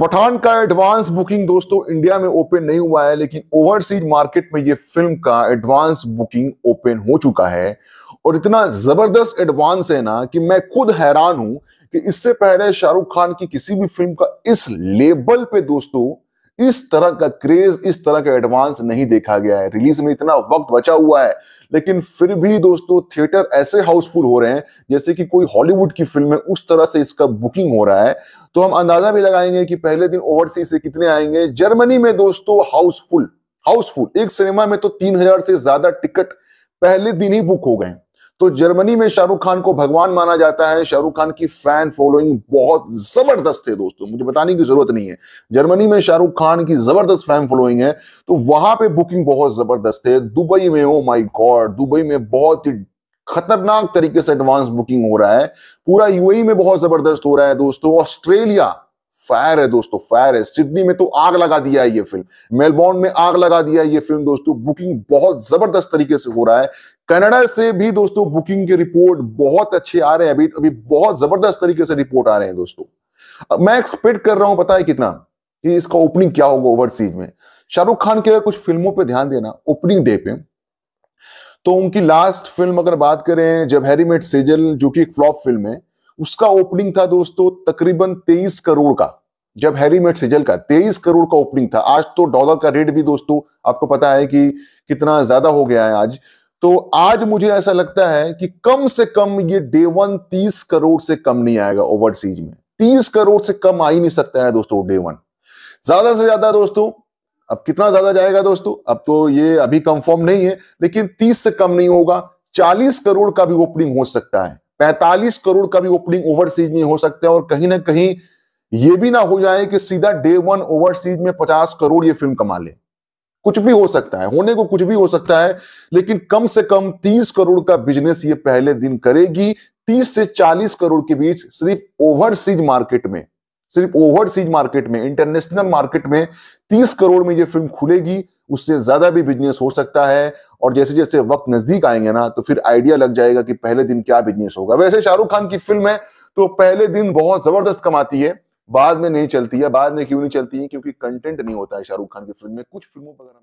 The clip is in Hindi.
पठान का एडवांस बुकिंग दोस्तों इंडिया में ओपन नहीं हुआ है लेकिन ओवरसीज मार्केट में ये फिल्म का एडवांस बुकिंग ओपन हो चुका है और इतना जबरदस्त एडवांस है ना कि मैं खुद हैरान हूं कि इससे पहले शाहरुख खान की किसी भी फिल्म का इस लेबल पे दोस्तों इस तरह का क्रेज इस तरह का एडवांस नहीं देखा गया है रिलीज में इतना वक्त बचा हुआ है लेकिन फिर भी दोस्तों थिएटर ऐसे हाउसफुल हो रहे हैं जैसे कि कोई हॉलीवुड की फिल्म है उस तरह से इसका बुकिंग हो रहा है तो हम अंदाजा भी लगाएंगे कि पहले दिन ओवरसीज से कितने आएंगे जर्मनी में दोस्तों हाउसफुल हाउसफुल एक सिनेमा में तो तीन हजार से ज्यादा टिकट पहले दिन ही बुक हो गए तो जर्मनी में शाहरुख खान को भगवान माना जाता है शाहरुख खान की फैन फॉलोइंग बहुत जबरदस्त है दोस्तों मुझे बताने की जरूरत नहीं है जर्मनी में शाहरुख खान की जबरदस्त फैन फॉलोइंग है तो वहां पे बुकिंग बहुत जबरदस्त है दुबई में ओ माई गॉड दुबई में बहुत ही खतरनाक तरीके से एडवांस बुकिंग हो रहा है पूरा यूएई e में बहुत जबरदस्त हो रहा है दोस्तों ऑस्ट्रेलिया फायर है दोस्तों फायर है सिडनी में तो आग लगा दिया है ये फिल्म मेलबोर्न में आग लगा दिया है ये फिल्म दोस्तों बुकिंग बहुत जबरदस्त तरीके से हो रहा है कनाडा से भी दोस्तों बुकिंग के रिपोर्ट बहुत अच्छे आ रहे हैं अभी अभी बहुत जबरदस्त तरीके से रिपोर्ट आ रहे हैं दोस्तों मैं एक्सपेक्ट कर रहा हूं पता है कितना कि इसका ओपनिंग क्या होगा ओवरसीज में शाहरुख खान के अगर कुछ फिल्मों पर ध्यान देना ओपनिंग डे पे तो उनकी लास्ट फिल्म अगर बात करें जब हैरीमेट सेजल जो कि एक फ्लॉप फिल्म है उसका ओपनिंग था दोस्तों तकरीबन तेईस करोड़ का जब हैरी मेट सिजल का तेईस करोड़ का ओपनिंग था आज तो डॉलर का रेट भी दोस्तों आपको पता है कि कितना ज्यादा हो गया है आज तो आज मुझे ऐसा लगता है कि कम से कम ये डे वन तीस करोड़ से कम नहीं आएगा ओवरसीज में तीस करोड़ से कम आ ही नहीं सकता है दोस्तों डे वन ज्यादा से ज्यादा दोस्तों अब कितना ज्यादा जाएगा दोस्तों अब तो ये अभी कंफर्म नहीं है लेकिन तीस से कम नहीं होगा चालीस करोड़ का भी ओपनिंग हो सकता है पैंतालीस करोड़ का भी ओपनिंग ओवरसीज में हो सकता है और कहीं ना कहीं ये भी ना हो जाए कि सीधा डे वन ओवरसीज में पचास करोड़ ये फिल्म कमा ले कुछ भी हो सकता है होने को कुछ भी हो सकता है लेकिन कम से कम तीस करोड़ का बिजनेस ये पहले दिन करेगी तीस से चालीस करोड़ के बीच सिर्फ ओवरसीज मार्केट में सिर्फ ओवरसीज मार्केट में इंटरनेशनल मार्केट में तीस करोड़ में ये फिल्म खुलेगी उससे ज्यादा भी बिजनेस हो सकता है और जैसे जैसे वक्त नजदीक आएंगे ना तो फिर आइडिया लग जाएगा कि पहले दिन क्या बिजनेस होगा वैसे शाहरुख खान की फिल्म है तो पहले दिन बहुत जबरदस्त कमाती है बाद में नहीं चलती है बाद में क्यों नहीं चलती है क्योंकि कंटेंट नहीं होता है शाहरुख खान की फिल्म में कुछ फिल्मों पर